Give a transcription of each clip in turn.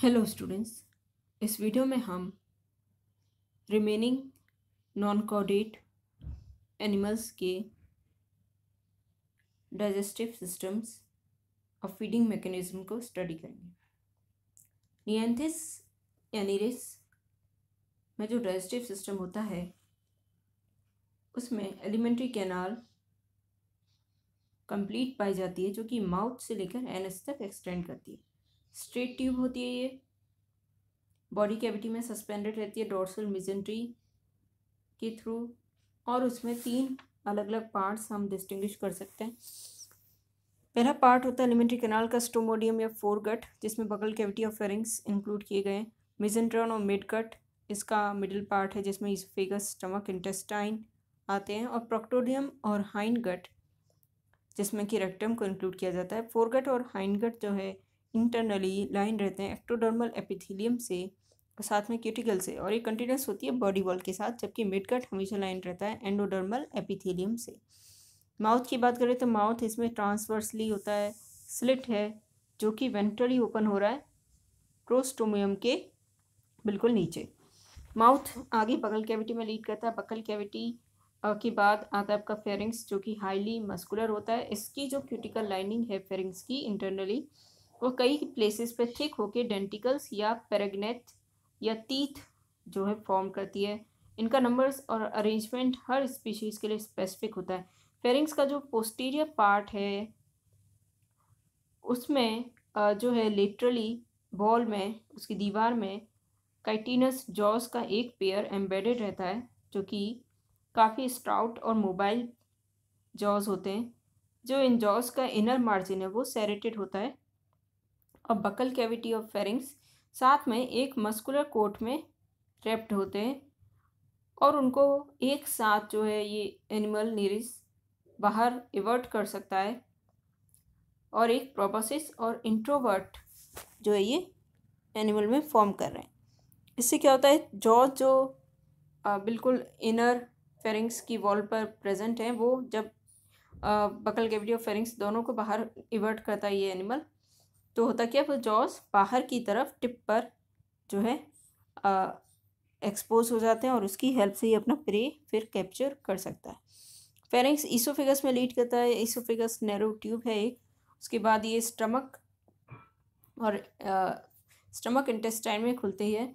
hello students इस video में हम रिमेनिंग नॉन कॉडेट एनिमल्स के डाइजेस्टिव सिस्टम्स और फीडिंग मैकेनिज्म को स्टडी करेंगे नियंथिस एनिरिस में जो डाइजेस्टिव सिस्टम होता है उसमें एलिमेंट्री कैनाल कंप्लीट पाई जाती है जो कि माउथ से लेकर एनस तक एक्सटेंड करती है स्ट्रेट ट्यूब होती है ये बॉडी कैविटी में सस्पेंडेड रहती है डोर्सल मिजेंट्री के थ्रू और उसमें तीन अलग अलग पार्ट्स हम डिस्टिंग्विश कर सकते हैं पहला पार्ट होता है एलिमेंट्री कैनाल का स्टोमोडियम या फोर गट जिसमें बगल कैविटी और फेरिंग्स इंक्लूड किए गए हैं मिजेंट्रॉन और मिड गट इसका मिडिल पार्ट है जिसमें इसफेगस स्टमक इंटेस्टाइन आते हैं और प्रोक्टोडियम और हाइंड गट जिसमें कि रेक्टम को इंक्लूड किया जाता है फोरगट और हाइंड गट जो है इंटरनली लाइन रहते हैं एक्टोडर्मल एपिथीलियम से और साथ में क्यूटिकल से और ये कंटिन्यूस होती है बॉडी वॉल के साथ जबकि मिड कट हमेशा लाइन रहता है एंडोडर्मल एपिथीलियम से माउथ की बात करें तो माउथ इसमें ट्रांसवर्सली होता है स्लिट है जो कि वेंट्रली ओपन हो रहा है प्रोस्टोमियम के बिल्कुल नीचे माउथ आगे बगल कैविटी में लीड करता है बकल कैविटी के बाद आता है आपका फेरिंग्स जो कि हाईली मस्कुलर होता है इसकी जो क्यूटिकल लाइनिंग है फेरिंग्स की इंटरनली वो कई प्लेसेस पे थिक होके डेंटिकल्स या पेरेग्नेथ या तीथ जो है फॉर्म करती है इनका नंबर्स और अरेंजमेंट हर स्पीशीज़ के लिए स्पेसिफिक होता है फेरिंग्स का जो पोस्टीरियर पार्ट है उसमें जो है लेटरली बॉल में उसकी दीवार में काइटिनस जॉस का एक पेयर एम्बेडेड रहता है जो कि काफ़ी स्ट्राउट और मोबाइल जॉज होते हैं जो इन जॉज का इनर मार्जिन है वो सेरेटेड होता है और बकल कैविटी ऑफ फेरिंग्स साथ में एक मस्कुलर कोट में रेप्ट होते हैं और उनको एक साथ जो है ये एनिमल नीरिस बाहर इवर्ट कर सकता है और एक प्रोपोसिस और इंट्रोवर्ट जो है ये एनिमल में फॉर्म कर रहे हैं इससे क्या होता है जॉज जो आ, बिल्कुल इनर फेरिंग्स की वॉल पर प्रेजेंट हैं वो जब आ, बकल कैविटी और फेरिंग्स दोनों को बाहर इवर्ट करता है ये एनिमल तो होता क्या वो जॉस बाहर की तरफ टिप पर जो है एक्सपोज हो जाते हैं और उसकी हेल्प से ही अपना प्रे फिर कैप्चर कर सकता है फेरिंग्स ईसोफिगस में लीड करता है ईसोफिगस नैरो ट्यूब है एक उसके बाद ये स्टमक और आ, स्टमक इंटेस्टाइन में खुलते ही है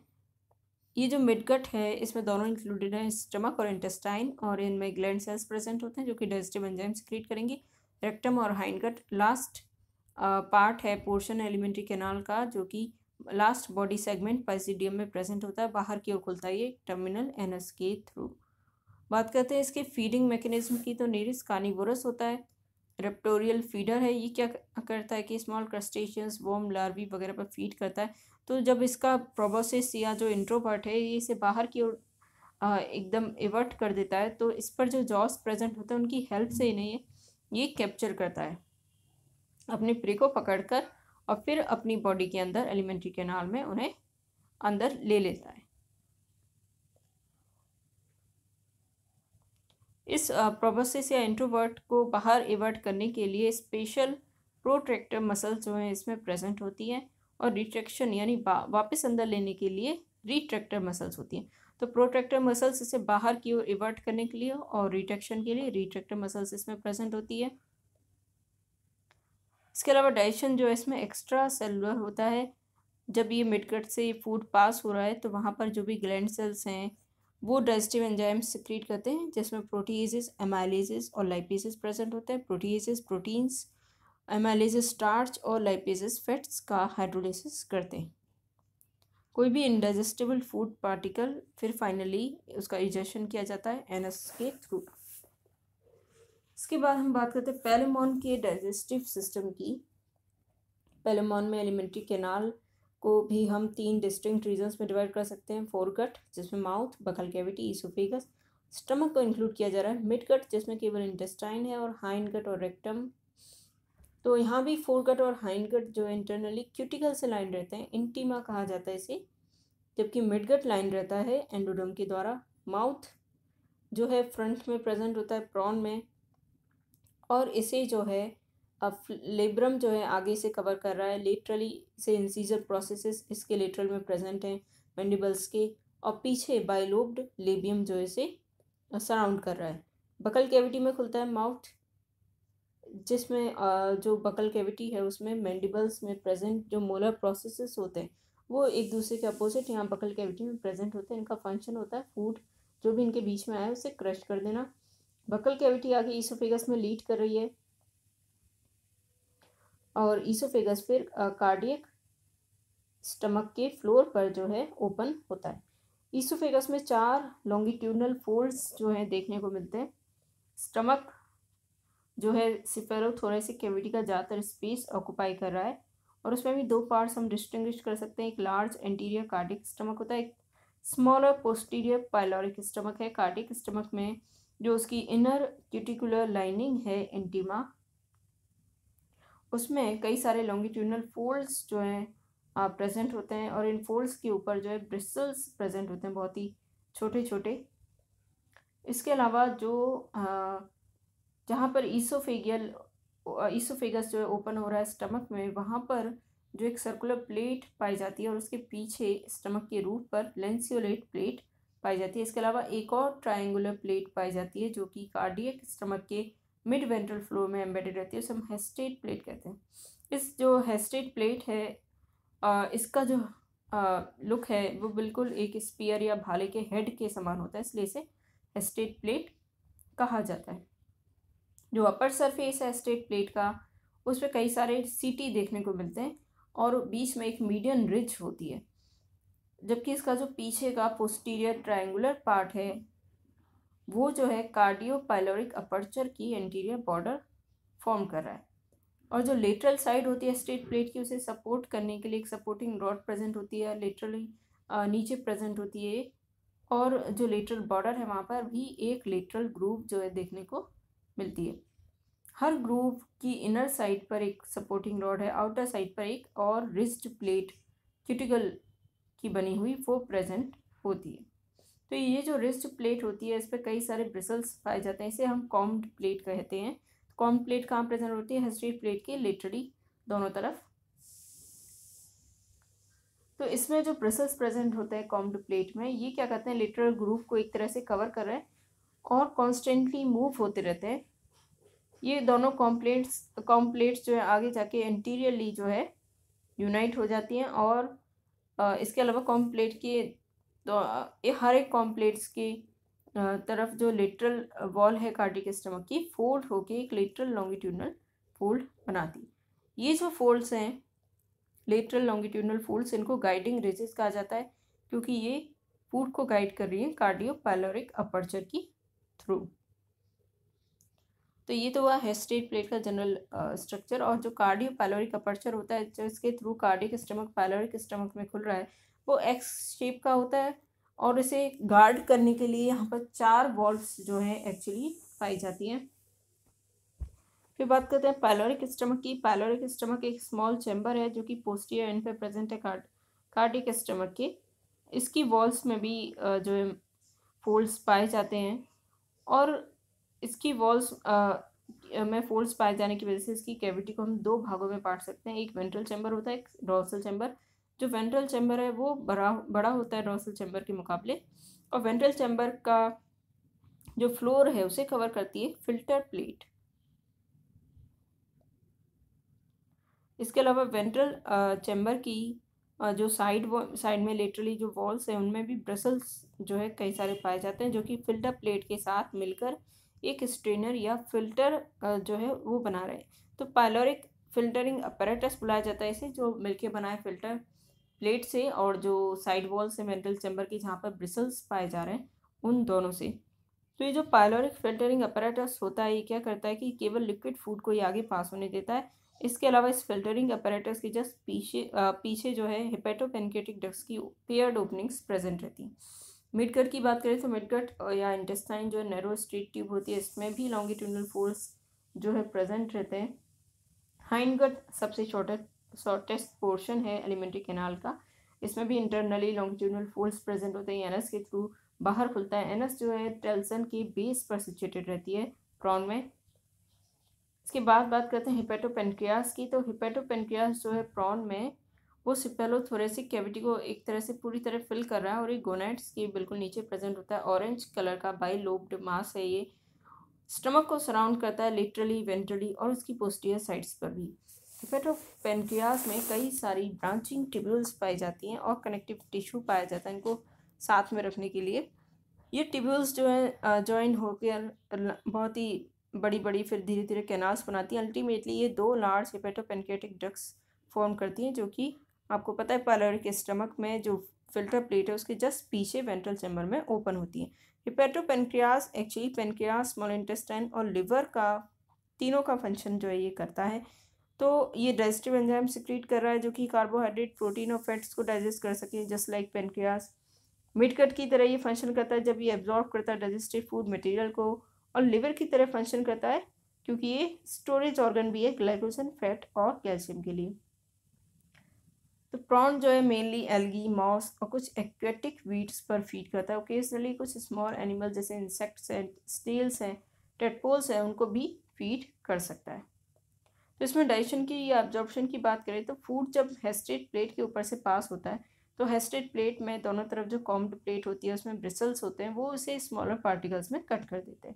ये जो मिडगट है इसमें दोनों इंक्लूडेड हैं स्टमक और इंटेस्टाइन और इनमें ग्लैंड सेल्स प्रेजेंट होते हैं जो कि डाइजेस्टिव एंजाइम्स क्रिएट करेंगे रेक्टम और हाइनगट लास्ट पार्ट है पोर्शन एलिमेंट्री कैनाल का जो कि लास्ट बॉडी सेगमेंट पाइसिडियम में प्रेजेंट होता है बाहर की ओर खुलता है ये टर्मिनल एनस के थ्रू बात करते हैं इसके फीडिंग मैकेनिज्म की तो नीरिस कानिवोरस होता है रेप्टोरियल फीडर है ये क्या करता है कि स्मॉल क्रस्टेशियंस वोम लार्वी वगैरह पर फीड करता है तो जब इसका प्रोबोसिस या जो इंट्रो पार्ट है ये इसे बाहर की ओर एकदम इवर्ट कर देता है तो इस पर जो जॉस प्रेजेंट होते हैं उनकी हेल्प से इन्हें ये कैप्चर करता है अपनी प्रे को पकड़कर और फिर अपनी बॉडी के अंदर एलिमेंट्री कैनाल में उन्हें अंदर ले लेता है इस प्रोबोसिस या इंट्रोवर्ट को बाहर एवर्ट करने के लिए स्पेशल प्रोट्रैक्टर मसल जो हैं इसमें प्रेजेंट होती हैं और रिट्रैक्शन यानी वापस अंदर लेने के लिए रिट्रैक्टर मसल्स होती हैं तो प्रोट्रैक्टर मसल्स इसे बाहर की ओर इवर्ट करने के लिए और रिट्रैक्शन के लिए रिट्रैक्टर मसल्स इसमें प्रेजेंट होती है इसके अलावा डाइजेशन जो है इसमें एक्स्ट्रा सेलुलर होता है जब ये मिडकट से ये फूड पास हो रहा है तो वहाँ पर जो भी ग्लैंड सेल्स हैं वो डाइजेस्टिव एंजाइम सिक्रीट करते हैं जिसमें प्रोटीजेस एमाइलेजेस और लाइपेजेस प्रेजेंट होते हैं प्रोटीजेस प्रोटीन्स एमाइलेजेस स्टार्च और लाइपेजेस फैट्स का हाइड्रोलिसिस करते हैं कोई भी इनडाइजेस्टिबल फूड पार्टिकल फिर फाइनली उसका इजेशन किया जाता है एनस के थ्रू इसके बाद हम बात करते हैं पैलेमोन के डाइजेस्टिव सिस्टम की पैलेमोन में एलिमेंट्री कैनाल को भी हम तीन डिस्टिंक्ट रीजन्स में डिवाइड कर सकते हैं फोर जिसमें mouth buccal cavity oesophagus stomach को इंक्लूड किया जा रहा है मिड कट जिसमें केवल इंटेस्टाइन है और हाइंड कट और रेक्टम तो यहाँ भी फोर और हाइंड कट जो इंटरनली क्यूटिकल से लाइन रहते हैं इंटीमा कहा जाता है इसे जबकि मिड लाइन रहता है एंडोडम के द्वारा माउथ जो है फ्रंट में प्रेजेंट होता है प्रॉन में और इसे जो है अब लेब्रम जो है आगे से कवर कर रहा है लेटरली से इंसीजर प्रोसेसेस इसके लेटरल में प्रेजेंट हैं मैंडिबल्स के और पीछे बाइलोब्ड लेबियम जो है इसे सराउंड कर रहा है बकल कैविटी में खुलता है माउथ जिसमें जो बकल कैविटी है उसमें मैंडिबल्स में प्रेजेंट जो मोलर प्रोसेसेस होते हैं वो एक दूसरे के अपोजिट यहाँ बकल कैविटी में प्रेजेंट होते हैं इनका फंक्शन होता है फूड जो भी इनके बीच में आया उसे क्रश कर देना बकल कैविटी आगे ईसोफेगस में लीड कर रही है और ईसोफेगस फिर कार्डियक स्टमक के फ्लोर पर जो है ओपन होता है ईसोफेगस में चार लॉन्गिट्यूडनल फोल्ड्स जो हैं देखने को मिलते हैं स्टमक जो है सिफेरोथोरेसिक कैविटी का ज़्यादातर स्पेस ऑक्यूपाई कर रहा है और उसमें भी दो पार्ट्स हम डिस्टिंग्विश कर सकते हैं एक लार्ज एंटीरियर कार्डिक स्टमक होता है एक स्मॉलर पोस्टीरियर पायलोरिक स्टमक है कार्डिक स्टमक में जो उसकी इनर क्यूटिकुलर लाइनिंग है एंटीमा उसमें कई सारे लॉन्गिट्यूनल फोल्ड्स जो हैं प्रेजेंट होते हैं और इन फोल्ड्स के ऊपर जो है ब्रिसल्स प्रेजेंट होते हैं बहुत ही छोटे छोटे इसके अलावा जो जहाँ पर ईसोफेगियल ईसोफेगस जो है ओपन हो रहा है स्टमक में वहाँ पर जो एक सर्कुलर प्लेट पाई जाती है और उसके पीछे स्टमक के रूफ पर लेंसियोलेट प्लेट पाई जाती है इसके अलावा एक और ट्राइंगुलर प्लेट पाई जाती है जो कि कार्डियक स्टमक के मिड वेंट्रल फ्लोर में एम्बेडेड रहती है उसे हम हेस्टेट प्लेट कहते हैं इस जो हेस्टेट प्लेट है आ, इसका जो आ, लुक है वो बिल्कुल एक स्पीयर या भाले के हेड के समान होता है इसलिए इसे हेस्टेट प्लेट कहा जाता है जो अपर सरफेस है स्टेट प्लेट का उस पर कई सारे सीटी देखने को मिलते हैं और बीच में एक मीडियन रिज होती है जबकि इसका जो पीछे का पोस्टीरियर ट्रायंगुलर पार्ट है वो जो है कार्डियो पाइलोरिक अपर्चर की एंटीरियर बॉर्डर फॉर्म कर रहा है और जो लेटरल साइड होती है स्टेट प्लेट की उसे सपोर्ट करने के लिए एक सपोर्टिंग रॉड प्रेजेंट होती है लेटरली नीचे प्रेजेंट होती है और जो लेटरल बॉर्डर है वहाँ पर भी एक लेटरल ग्रूव जो है देखने को मिलती है हर ग्रूव की इनर साइड पर एक सपोर्टिंग रॉड है आउटर साइड पर एक और रिस्ट प्लेट क्यूटिकल की बनी हुई वो प्रेजेंट होती है तो ये जो रिस्ट प्लेट होती है इस पर कई सारे ब्रिसल्स पाए जाते हैं इसे हम कॉम्ड प्लेट कहते हैं कॉम तो प्लेट कहाँ प्रेजेंट होती है हेस्ट्रेट प्लेट के लेटरी दोनों तरफ तो इसमें जो ब्रिसल्स प्रेजेंट होते हैं कॉम्ड प्लेट में ये क्या कहते हैं लेटरल ग्रूफ को एक तरह से कवर कर रहे हैं और कॉन्स्टेंटली मूव होते रहते हैं ये दोनों कॉम्प्लेट्स कॉम्प्लेट्स जो है आगे जाके इंटीरियरली जो है यूनाइट हो जाती हैं और इसके अलावा कॉम्प्लेट के तो ये हर एक कॉम्प्लेट्स के तरफ जो लेटरल वॉल है कार्डिक स्टमक की फोल्ड होके एक लेटरल लॉन्गिट्यूडनल फोल्ड बनाती ये जो फोल्ड्स हैं लेटरल लॉन्गिट्यूडनल फोल्ड्स इनको गाइडिंग रेजेस कहा जाता है क्योंकि ये फूड को गाइड कर रही है कार्डियो पैलोरिक अपर्चर की थ्रू तो ये तो हुआ हेस्टेट प्लेट का जनरल स्ट्रक्चर और जो कार्डियो पैलोरिक अपर्चर होता है जो इसके through cardiac stomach pyloric stomach में खुल रहा है वो एक्स शेप का होता है और इसे गार्ड करने के लिए यहाँ पर चार वॉल्व्स जो है एक्चुअली पाई जाती हैं फिर बात करते हैं पैलोरिक स्टमक की पैलोरिक स्टमक एक स्मॉल चैम्बर है जो कि पोस्टियर एंड पे प्रेजेंट है कार्ड कार्डिक स्टमक के इसकी वॉल्स में भी जो है फोल्ड्स पाए जाते हैं और इसकी वॉल्स में फोल्ड्स पाए जाने की वजह से इसकी कैविटी को हम दो भागों में पाट सकते हैं एक वेंट्रल चैम्बर होता है एक डॉर्सल चैम्बर जो वेंट्रल चैम्बर है वो बड़ा बड़ा होता है डॉर्सल चैम्बर के मुकाबले और वेंट्रल चैम्बर का जो फ्लोर है उसे कवर करती है फिल्टर प्लेट इसके अलावा वेंट्रल चैम्बर की जो साइड साइड में लेटरली जो वॉल्स हैं उनमें भी ब्रसल्स जो है कई सारे पाए जाते हैं जो कि फिल्टर प्लेट के साथ मिलकर एक स्ट्रेनर या फिल्टर जो है वो बना रहे तो पायलोरिक फिल्टरिंग अपरेटस बुलाया जाता है इसे जो मिलके बनाए फिल्टर प्लेट से और जो साइड वॉल से मेंटल चैम्बर की जहाँ पर ब्रिसल्स पाए जा रहे हैं उन दोनों से तो ये जो पायलोरिक फिल्टरिंग अपरेटस होता है ये क्या करता है कि केवल लिक्विड फूड को ये आगे पास होने देता है इसके अलावा इस फिल्टरिंग अपरेटस के जस्ट पीछे पीछे जो है हिपेटोपेनकेटिक डक्स की पेयर्ड ओपनिंग्स प्रेजेंट रहती हैं मिड गट की बात करें तो मिड गट या इंटेस्टाइन जो नैरो स्ट्रीट ट्यूब होती है इसमें भी लॉन्गिट्यूडनल फोर्स जो है प्रेजेंट रहते हैं हाइंड गट सबसे छोटा शॉर्टेस्ट पोर्शन है एलिमेंट्री कैनाल का इसमें भी इंटरनली लॉन्गिट्यूडनल फोर्स प्रेजेंट होते हैं एनएस के थ्रू बाहर खुलता है एनएस जो है टेल्सन की बेस पर सिचुएटेड रहती है प्रॉन में इसके बाद बात करते हैं हिपेटोपेनक्रियास की तो हिपेटोपेनक्रियास जो है प्रॉन में वो थोरेसिक कैविटी को एक तरह से पूरी तरह फिल कर रहा है और ये गोनाइट्स के बिल्कुल नीचे प्रेजेंट होता है ऑरेंज कलर का बाई लोब्ड मास है ये स्टमक को सराउंड करता है लिटरली वेंटरली और उसकी पोस्टियर साइड्स पर भी इफेक्ट ऑफ पेनक्रियाज में कई सारी ब्रांचिंग ट्यूब्यूल्स पाई जाती हैं और कनेक्टिव टिश्यू पाया जाता है इनको साथ में रखने के लिए ये ट्यूब्यूल्स जो है जॉइन होकर बहुत ही बड़ी बड़ी फिर धीरे धीरे कैनाल्स बनाती हैं अल्टीमेटली ये दो large hepatopancreatic ducts form करती हैं जो कि आपको पता है पैलोर के स्टमक में जो फिल्टर प्लेट है उसके जस्ट पीछे वेंट्रल चैम्बर में ओपन होती है hepatopancreas actually pancreas small intestine और लिवर का तीनों का फंक्शन जो है ये करता है तो ये डाइजेस्टिव एंजाइम सिक्रीट कर रहा है जो कि कार्बोहाइड्रेट प्रोटीन और फैट्स को डाइजेस्ट कर सके जस्ट लाइक पेनक्रियास कट की तरह ये फंक्शन करता है जब ये एब्जॉर्ब करता है डाइजेस्टिव फूड मटेरियल को और लिवर की तरह फंक्शन करता है क्योंकि ये स्टोरेज ऑर्गन भी है ग्लाइकोजन फैट और कैल्शियम के लिए तो प्रॉन जो है मेनली एलगी मॉस और कुछ एक्वेटिक वीड्स पर फीड करता है ओकेजनली कुछ स्मॉल एनिमल जैसे इंसेक्ट्स हैं स्टेल्स हैं टेटपोल्स हैं उनको भी फीड कर सकता है तो इसमें डाइजेशन की या ऑब्जॉर्बेशन की बात करें तो फूड जब हेस्टेट प्लेट के ऊपर से पास होता है तो हेस्टेट प्लेट में दोनों तरफ जो कॉम्ड प्लेट होती है उसमें ब्रिसल्स होते हैं वो उसे स्मॉलर पार्टिकल्स में कट कर देते हैं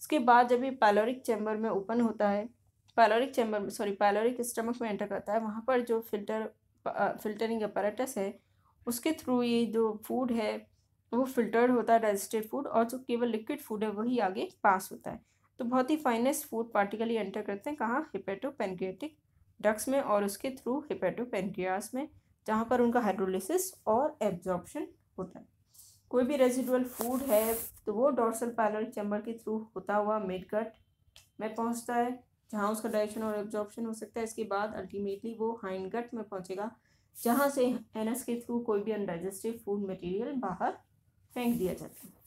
उसके बाद जब ये पैलोरिक चैम्बर में ओपन होता है पैलोरिक चैम्बर में सॉरी पैलोरिक स्टमक में एंटर करता है वहाँ पर जो फिल्टर फ़िल्टरिंग अपराटस है उसके थ्रू ये जो फूड है वो फिल्टर्ड होता है डाइजेस्टेड फूड और जो केवल लिक्विड फूड है वही आगे पास होता है तो बहुत ही फाइनेस्ट फूड पार्टिकल ये एंटर करते हैं कहाँ हिपेटो पेनक्रियाटिक डक्स में और उसके थ्रू हिपेटो पेनक्रियास में जहाँ पर उनका हाइड्रोलिसिस और एब्जॉर्प्शन होता है कोई भी रेजिडुअल फूड है तो वो डॉर्सल पैलोरिक चैम्बर के थ्रू होता हुआ मिड गट में पहुँचता है जहाँ उसका डायरेक्शन और एब्जॉर्प्शन हो सकता है इसके बाद अल्टीमेटली वो हाइंडगट गट में पहुँचेगा जहाँ से एनस के थ्रू कोई भी अनडाइजेस्टिव फूड मटेरियल बाहर फेंक दिया जाता है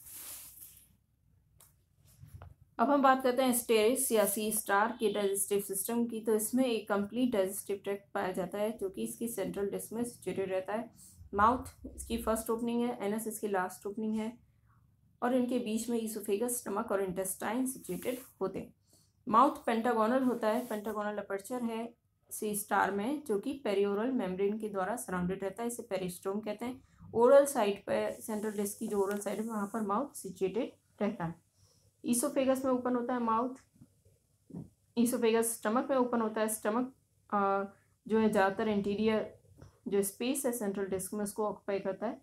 अब हम बात करते हैं स्टेरिस या सी स्टार के डाइजेस्टिव सिस्टम की तो इसमें एक कंप्लीट डाइजेस्टिव ट्रैक पाया जाता है जो कि इसकी सेंट्रल डिस्क में सिचुएटेड रहता है माउथ इसकी फर्स्ट ओपनिंग है एनस इसकी लास्ट ओपनिंग है और इनके बीच में ईसोफेगस स्टमक और इंटेस्टाइन सिचुएटेड होते हैं माउथ पेंटागोनल होता है पेंटागोनल अपर्चर है सी स्टार में जो कि पेरियोरल मेम्ब्रेन के द्वारा सराउंडेड रहता है इसे पेरिस्टोम कहते हैं ओरल साइड पर सेंट्रल डिस्क की जो ओरल साइड है वहाँ पर माउथ सिचुएटेड रहता है ईसोफेगस में ओपन होता है माउथ ईसोफेगस स्टमक में ओपन होता है स्टमक जो है ज़्यादातर इंटीरियर जो स्पेस है सेंट्रल डिस्क में उसको ऑक्यूपाई करता है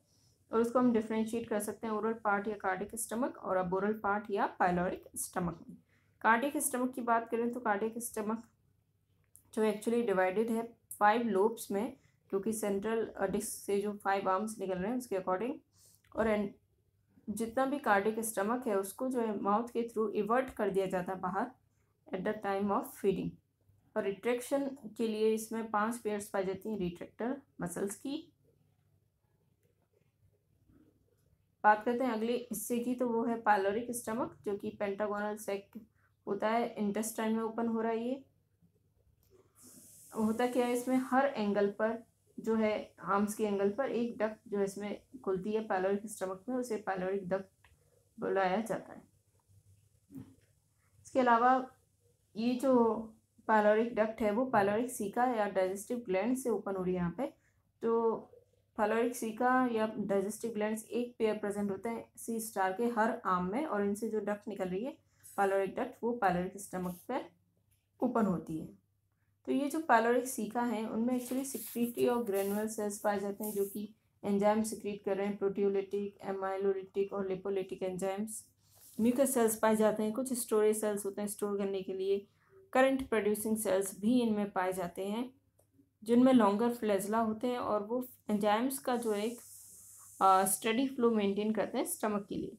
और उसको हम डिफ्रेंशिएट कर सकते हैं ओरल पार्ट या कार्डिक स्टमक और अबोरल पार्ट या पायलोरिक स्टमक में कार्डिक स्टमक की बात करें तो कार्डिक स्टमक जो एक्चुअली डिवाइडेड है फाइव लोब्स में क्योंकि सेंट्रल डिस्क uh, से जो फाइव आर्म्स निकल रहे हैं उसके अकॉर्डिंग और जितना भी कार्डिक स्टमक है उसको जो है माउथ के थ्रू इवर्ट कर दिया जाता है बाहर at the time of feeding और रिट्रैक्शन के लिए इसमें पांच पेयर्स पाई जाती हैं रिट्रैक्टर मसल्स की बात करते हैं अगले हिस्से की तो वो है पैलोरिक स्टमक जो कि पेंटागोनल सेक होता है इंटेस्टाइन में ओपन हो रहा है ये होता क्या है इसमें हर एंगल पर जो है आर्म्स के एंगल पर एक डक जो है इसमें खुलती है पैलोरिक स्टमक में उसे पैलोरिक डक बुलाया जाता है इसके अलावा ये जो पैलोरिक डक्ट है वो पैलोरिक सीका या डाइजेस्टिव ग्लैंड से ओपन हो रही है यहाँ पे तो पैलोरिक सीका या डाइजेस्टिव ग्लैंड एक पेयर प्रेजेंट होते हैं सी स्टार के हर आर्म में और इनसे जो डक्ट निकल रही है पैलोरिक डक्ट वो पैलोरिक स्टमक पर ओपन होती है तो ये जो पैलोरिक सीखा है उनमें एक्चुअली सिक्रिटी और ग्रेनुअल सेल्स पाए जाते हैं जो कि एंजाइम सिक्रीट कर रहे हैं प्रोटियोलिटिक एमाइलोलिटिक और लिपोलिटिक एंजाइम्स म्यूकस सेल्स पाए जाते हैं कुछ स्टोरेज सेल्स होते हैं स्टोर करने के लिए करंट प्रोड्यूसिंग सेल्स भी इनमें पाए जाते हैं जिनमें लॉन्गर फ्लेजला होते हैं और वो एंजाइम्स का जो एक स्टडी फ्लो मेंटेन करते हैं स्टमक के लिए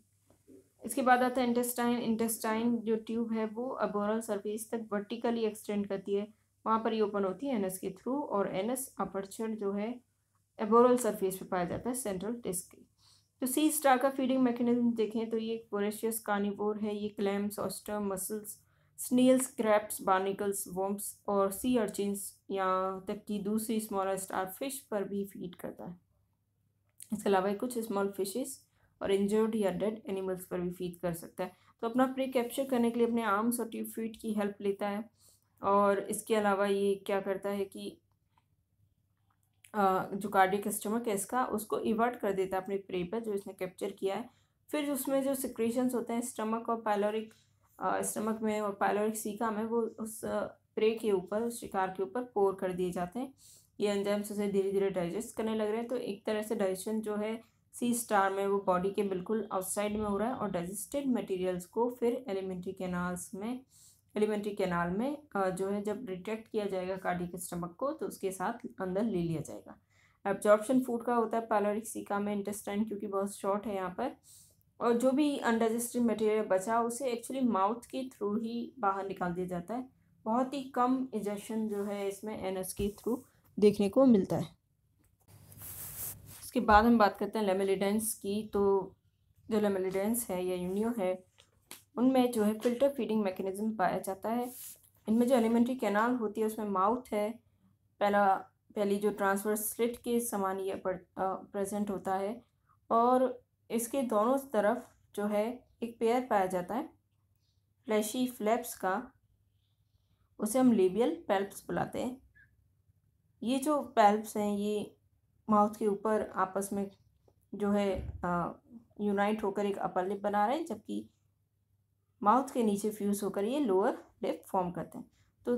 इसके बाद आता है इंटेस्टाइन इंटेस्टाइन जो ट्यूब है वो अबोरल सरफेस तक वर्टिकली एक्सटेंड करती है वहाँ पर ये ओपन होती है एनएस के थ्रू और एनएस अपर्चर जो है एबोरल सरफेस पे पाया जाता है सेंट्रल डिस्क के तो सी स्टार का फीडिंग मैकेनिज्म देखें तो ये एक पोरेशियस कार्निवोर है ये clams oyster mussels snails crabs barnacles वम्प्स और सी अर्चिन्स यहाँ तक कि दूसरी स्मॉल स्टार फिश पर भी फीड करता है इसके अलावा कुछ स्मॉल फिशेज़ और इंजर्ड या डेड एनिमल्स पर भी फीड कर सकता है तो अपना प्रे कैप्चर करने के लिए अपने आर्म्स और ट्यूब फीट की हेल्प लेता है और इसके अलावा ये क्या करता है कि जो कार्डिक स्टमक है इसका उसको इवर्ट कर देता है अपने प्रे पर जो इसने कैप्चर किया है फिर उसमें जो सिक्रेशंस होते हैं स्टमक और पैलोरिक स्टमक में और पैलोरिक सीका में वो उस प्रे के ऊपर उस शिकार के ऊपर पोर कर दिए जाते हैं ये एंजाम्स उसे धीरे धीरे डाइजेस्ट करने लग रहे हैं तो एक तरह से डाइजेशन जो है सी स्टार में वो बॉडी के बिल्कुल आउटसाइड में हो रहा है और डाइजेस्टेड मटेरियल्स को फिर एलिमेंट्री कैनाल्स में एलिमेंट्री कैनाल में जो है जब डिटेक्ट किया जाएगा कार्डिक स्टमक को तो उसके साथ अंदर ले लिया जाएगा एब्जॉर्प्शन फूड का होता है पैलोरिक सीका में इंटेस्टाइन क्योंकि बहुत शॉर्ट है यहाँ पर और जो भी अनडाइजेस्टेड मटेरियल बचा उसे एक्चुअली माउथ के थ्रू ही बाहर निकाल दिया जाता है बहुत ही कम इजेशन जो है इसमें एनएस के थ्रू देखने को मिलता है उसके बाद हम बात करते हैं लेमेलीडेंस की तो जो लेमेलिडेंस है या यूनियो है उनमें जो है फ़िल्टर फीडिंग मैकेनिज्म पाया जाता है इनमें जो एलिमेंट्री कैनाल होती है उसमें माउथ है पहला पहली जो ट्रांसफर स्लिट के समान यह प्रेजेंट होता है और इसके दोनों तरफ जो है एक पेयर पाया जाता है फ्लैशी फ्लैप्स का उसे हम लेबियल पेल्प्स बुलाते हैं ये जो पेल्प्स हैं ये माउथ के ऊपर आपस में जो है यूनाइट होकर एक अपर लिप बना रहे हैं जबकि माउथ के नीचे फ्यूज़ होकर ये लोअर लिप फॉर्म करते हैं तो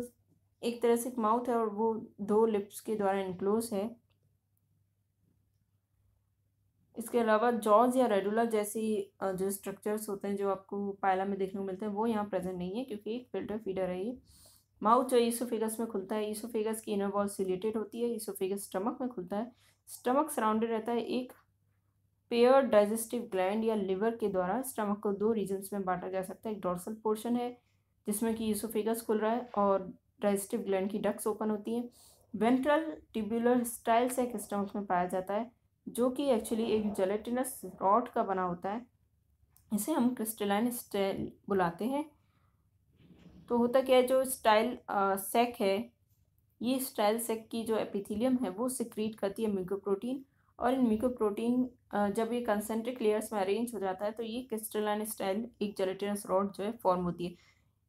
एक तरह से एक माउथ है और वो दो लिप्स के द्वारा इनक्लोज है इसके अलावा जॉर्ज या रेडुला जैसी जो स्ट्रक्चर्स होते हैं जो आपको पायला में देखने को मिलते हैं वो यहाँ प्रेजेंट नहीं है क्योंकि एक फिल्टर फीडर है ये माउथ जो ईसोफेगस में खुलता है ईसोफेगस की इनर वॉल सिलेटेड होती है ईसोफेगस स्टमक में खुलता है स्टमक सराउंडेड रहता है एक पेयर डाइजेस्टिव ग्लैंड या लिवर के द्वारा स्टमक को दो रीजन्स में बांटा जा सकता है एक डोर्सल पोर्शन है जिसमें कि यूसोफेगस खुल रहा है और डाइजेस्टिव ग्लैंड की डक्स ओपन होती हैं वेंट्रल टिब्यूलर स्टाइल से एक स्टमक में पाया जाता है जो कि एक्चुअली एक जेलेटिनस रॉड का बना होता है इसे हम क्रिस्टलाइन स्टाइल बुलाते हैं तो होता क्या है जो स्टाइल सेक है ये स्टाइल सेक की जो एपिथीलियम है वो सिक्रीट करती है म्यूकोप्रोटीन और इन म्यूकोप्रोटीन जब ये कंसेंट्रिक लेयर्स में अरेंज हो जाता है तो ये क्रिस्टलाइन स्टाइल एक जेलेटिनस रॉड जो है फॉर्म होती है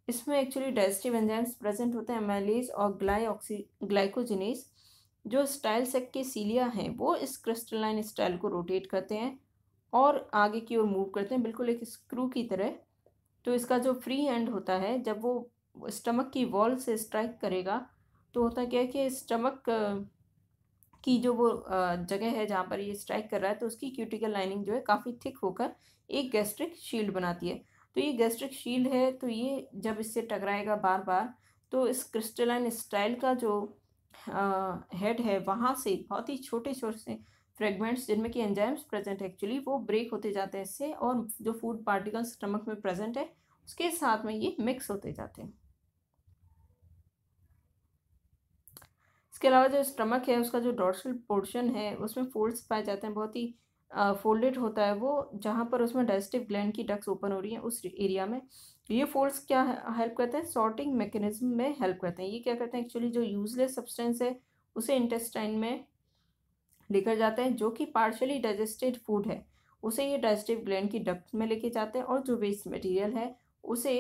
इसमें एक्चुअली डाइजेस्टिव एंजाइम्स प्रेजेंट होते हैं मैलेज और ग्लाईऑक्सी ग्लाइकोजिनेस जो स्टाइल सेक के सीलिया हैं वो इस क्रिस्टलाइन स्टाइल को रोटेट करते हैं और आगे की ओर मूव करते हैं बिल्कुल एक स्क्रू की तरह तो इसका जो फ्री एंड होता है जब वो स्टमक की वॉल से स्ट्राइक करेगा तो होता क्या है कि स्टमक की जो वो जगह है जहाँ पर ये स्ट्राइक कर रहा है तो उसकी क्यूटिकल लाइनिंग जो है काफ़ी थिक होकर एक गैस्ट्रिक शील्ड बनाती है तो ये गैस्ट्रिक शील्ड है तो ये जब इससे टकराएगा बार बार तो इस क्रिस्टलाइन स्टाइल का जो हेड है वहाँ से बहुत ही छोटे छोटे से फ्रेगमेंट्स जिनमें कि एंजाइम्स प्रेजेंट है एक्चुअली वो ब्रेक होते जाते हैं इससे और जो फूड पार्टिकल्स स्टमक में प्रेजेंट है उसके साथ में ये मिक्स होते जाते हैं इसके अलावा जो स्टमक है उसका जो डॉर्सल पोर्शन है उसमें फोल्ड्स पाए जाते हैं बहुत ही फोल्डेड होता है वो जहाँ पर उसमें डाइजेस्टिव ग्लैंड की डक्स ओपन हो रही हैं उस एरिया में तो ये फोल्ड्स क्या हेल्प करते हैं सॉर्टिंग मैकेनिज्म में हेल्प करते हैं ये क्या करते हैं एक्चुअली जो यूजलेस सब्सटेंस है उसे इंटेस्टाइन में लेकर जाते हैं जो कि पार्शली डाइजेस्टेड फूड है उसे ये डाइजेस्टिव ग्लैंड की डक्ट में लेके जाते हैं और जो वेस्ट मटेरियल है उसे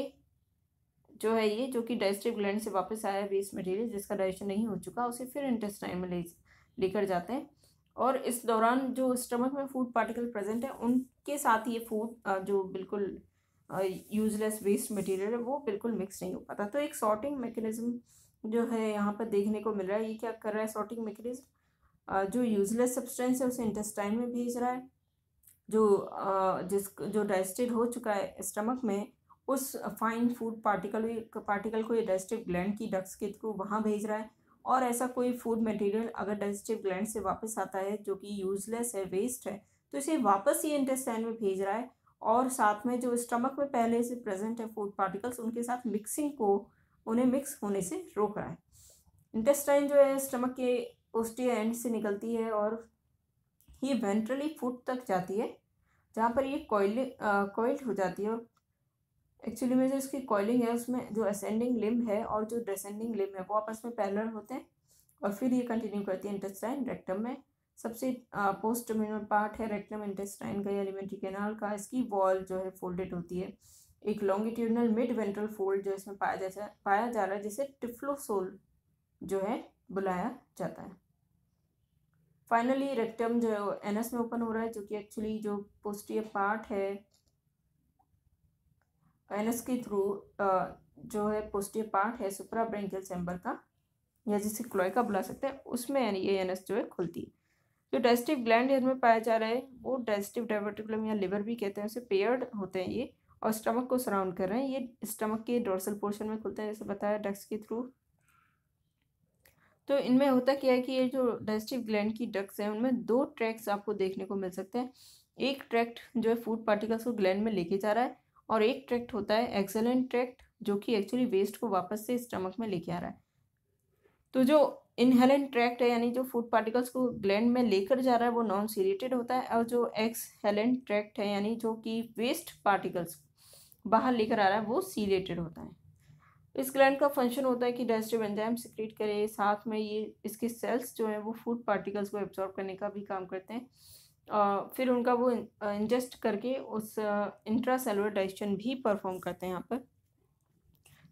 जो है ये जो कि डाइजेस्टिव ग्लैंड से वापस आया है वेस्ट मटेरियल जिसका डाइजेशन नहीं हो चुका उसे फिर इंटेस्टाइन में ले लेकर जाते हैं और इस दौरान जो स्टमक में फूड पार्टिकल प्रेजेंट है उनके साथ ये फूड जो बिल्कुल यूजलेस वेस्ट मटेरियल है वो बिल्कुल मिक्स नहीं हो पाता तो एक सॉर्टिंग मैकेनिज्म जो है यहाँ पर देखने को मिल रहा है ये क्या कर रहा है सॉर्टिंग मैकेनिज्म जो यूजलेस सब्सटेंस है उसे इंटेस्टाइन में भेज रहा है जो जिस जो डाइजेस्टेड हो चुका है स्टमक में उस फाइन फूड पार्टिकल पार्टिकल को ये डाइजेस्टिव ग्लैंड की डक्स के थ्रू वहाँ भेज रहा है और ऐसा कोई फूड मटेरियल अगर डाइजेस्टिव ग्लैंड से वापस आता है जो कि यूजलेस है वेस्ट है तो इसे वापस ये इंटेस्टाइन में भेज रहा है और साथ में जो स्टमक में पहले से प्रेजेंट है फूड पार्टिकल्स उनके साथ मिक्सिंग को उन्हें मिक्स होने से रोक रहा है इंटेस्टाइन जो है स्टमक के ओस्टिया एंड से निकलती है और ये वेंट्रली फूड तक जाती है जहाँ पर ये कॉइल कॉइल्ड हो जाती है और एक्चुअली में जो इसकी कॉइलिंग है उसमें जो असेंडिंग लिम्ब है और जो डिसेंडिंग लिम्ब है वो आपस में पैरलर होते हैं और फिर ये कंटिन्यू करती है इंटेस्टाइन रेक्टम में सबसे पोस्ट टर्मिनल पार्ट है रेक्टम इंटेस्टाइन का या एलिमेंट्री कैनाल का इसकी वॉल जो है फोल्डेड होती है एक लॉन्गिट्यूडनल मिड वेंट्रल फोल्ड जो इसमें पाया जा पाया जा रहा है जिसे टिफ्लोसोल जो है बुलाया जाता है फाइनली रेक्टम जो एनएस में ओपन हो रहा है जो कि एक्चुअली जो पोस्टियर पार्ट है एनस के थ्रू जो है पोस्टिव पार्ट है सुप्रा ब्रेंकियल चैम्बर का या जिसे क्लोइका बुला सकते हैं उसमें ये एनस जो है खुलती है जो डाइजेस्टिव ग्लैंड हेयर में पाया जा रहा है वो डाइजेस्टिव डाइवर्टिकुलम या लिवर भी कहते हैं उसे पेयर्ड होते हैं ये और स्टमक को सराउंड कर रहे हैं ये स्टमक के डोर्सल पोर्शन में खुलते हैं जैसे बताया डक्स के थ्रू तो इनमें होता क्या है कि ये जो डाइजेस्टिव ग्लैंड की डक्स हैं उनमें दो ट्रैक्स आपको देखने को मिल सकते हैं एक ट्रैक्ट जो है फूड पार्टिकल्स को ग्लैंड में लेके जा रहा है और एक ट्रैक्ट होता है एक्सेलेंट ट्रैक्ट जो कि एक्चुअली वेस्ट को वापस से स्टमक में लेके आ रहा है तो जो इनहेलेंट ट्रैक्ट है यानी जो फूड पार्टिकल्स को ग्लैंड में लेकर जा रहा है वो नॉन सीरेटेड होता है और जो एक्सहेलेंट ट्रैक्ट है यानी जो कि वेस्ट पार्टिकल्स बाहर लेकर आ रहा है वो सीरेटेड होता है इस ग्लैंड का फंक्शन होता है कि डाइजेस्टिव एंजाइम सिक्रेट करे साथ में ये इसके सेल्स जो हैं वो फूड पार्टिकल्स को एब्जॉर्ब करने का भी काम करते हैं फिर उनका वो इंजेस्ट करके उस इंट्रा सेलोर डाइजेशन भी परफॉर्म करते हैं यहाँ पर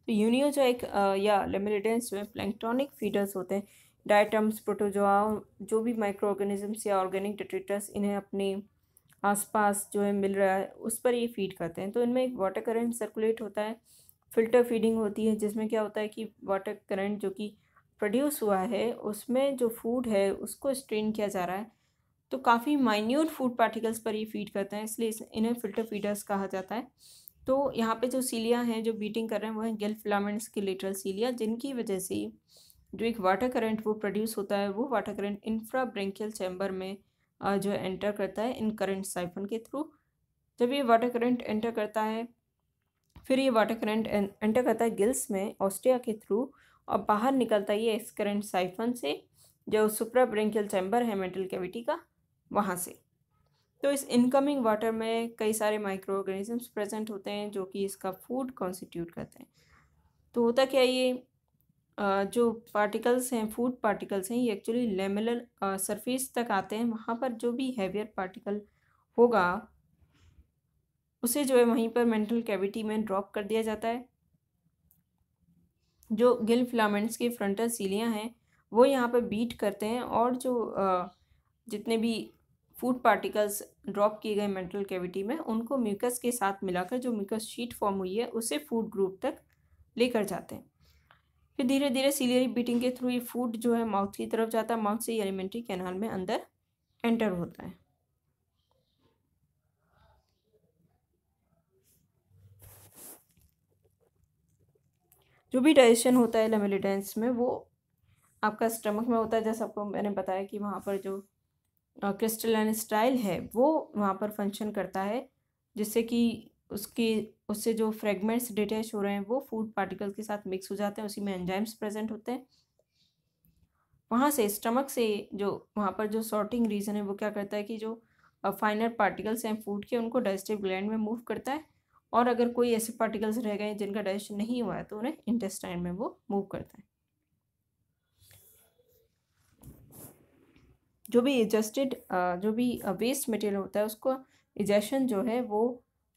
तो एक या लेमिलिडेंस में प्लैंक्टॉनिक फीडर्स होते हैं डाइटम्स प्रोटोजोआ जो भी माइक्रो ऑर्गेनिजम्स या ऑर्गेनिक डिट्रीटस इन्हें अपने आसपास जो है मिल रहा है उस पर ये फीड करते हैं तो इनमें एक वाटर करंट सर्कुलेट होता है फिल्टर फीडिंग होती है जिसमें क्या होता है कि वाटर करंट जो कि प्रोड्यूस हुआ है उसमें जो फूड है उसको स्ट्रेन किया जा रहा है तो काफ़ी माइन्यूट फूड पार्टिकल्स पर ये फीड करते हैं इसलिए इन्हें फिल्टर फीडर्स कहा जाता है तो यहाँ पे जो सीलिया हैं जो बीटिंग कर रहे हैं वो हैं गिल फिलामेंट्स के लेटरल सीलिया जिनकी वजह से जो एक वाटर करंट वो प्रोड्यूस होता है वो water current infra branchial chamber में जो एंटर करता है इन करंट साइफन के थ्रू जब ये वाटर करंट एंटर करता है फिर ये वाटर करंट एंटर करता है गिल्स में ऑस्ट्रिया के थ्रू और बाहर निकलता है ये एक्स करंट साइफन से जो सुप्रा ब्रेंकियल चैम्बर है मेंटल कैविटी का वहाँ से तो इस इनकमिंग वाटर में कई सारे माइक्रो ऑर्गेनिजम्स प्रेजेंट होते हैं जो कि इसका फूड कॉन्स्टिट्यूट करते हैं तो होता क्या ये जो पार्टिकल्स हैं फूड पार्टिकल्स हैं ये एक्चुअली लेमिलर सरफेस तक आते हैं वहाँ पर जो भी हैवियर पार्टिकल होगा उसे जो है वहीं पर मेंटल कैविटी में ड्रॉप कर दिया जाता है जो गिल फिलामेंट्स की फ्रंटल सीलियाँ हैं वो यहाँ पर बीट करते हैं और जो जितने भी फूड पार्टिकल्स ड्रॉप किए गए मेंटल कैविटी में उनको म्यूकस के साथ मिलाकर जो म्यूकस शीट फॉर्म हुई है उसे फूड ग्रुप तक लेकर जाते हैं फिर धीरे धीरे सीलियरी बीटिंग के थ्रू ये फूड जो है माउथ की तरफ जाता है माउथ से एलिमेंट्री कैनाल में अंदर एंटर होता है जो भी डाइजेशन होता है लेमेलिडेंस में वो आपका स्टमक में होता है जैसा आपको मैंने बताया कि वहाँ पर जो क्रिस्टलाइन स्टाइल है वो वहाँ पर फंक्शन करता है जिससे कि उसके उससे जो फ्रेगमेंट्स डिटैच हो रहे हैं वो फूड पार्टिकल्स के साथ मिक्स हो जाते हैं उसी में एंजाइम्स प्रेजेंट होते हैं वहाँ से स्टमक से जो वहाँ पर जो सॉर्टिंग रीजन है वो क्या करता है कि जो फाइनर पार्टिकल्स हैं फूड के उनको डाइजेस्टिव ग्लैंड में मूव करता है और अगर कोई ऐसे पार्टिकल्स रह गए जिनका डाइजेशन नहीं हुआ है तो उन्हें इंटेस्टाइन में वो मूव करता है जो भी एडजस्टेड जो भी वेस्ट मटेरियल होता है उसको एजेशन जो है वो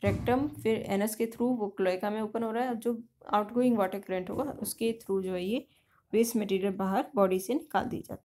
रेक्टम फिर एनस के थ्रू वो क्लोइका में ओपन हो रहा है और जो आउटगोइंग वाटर करंट होगा उसके थ्रू जो है ये वेस्ट मटेरियल बाहर बॉडी से निकाल दी जाती है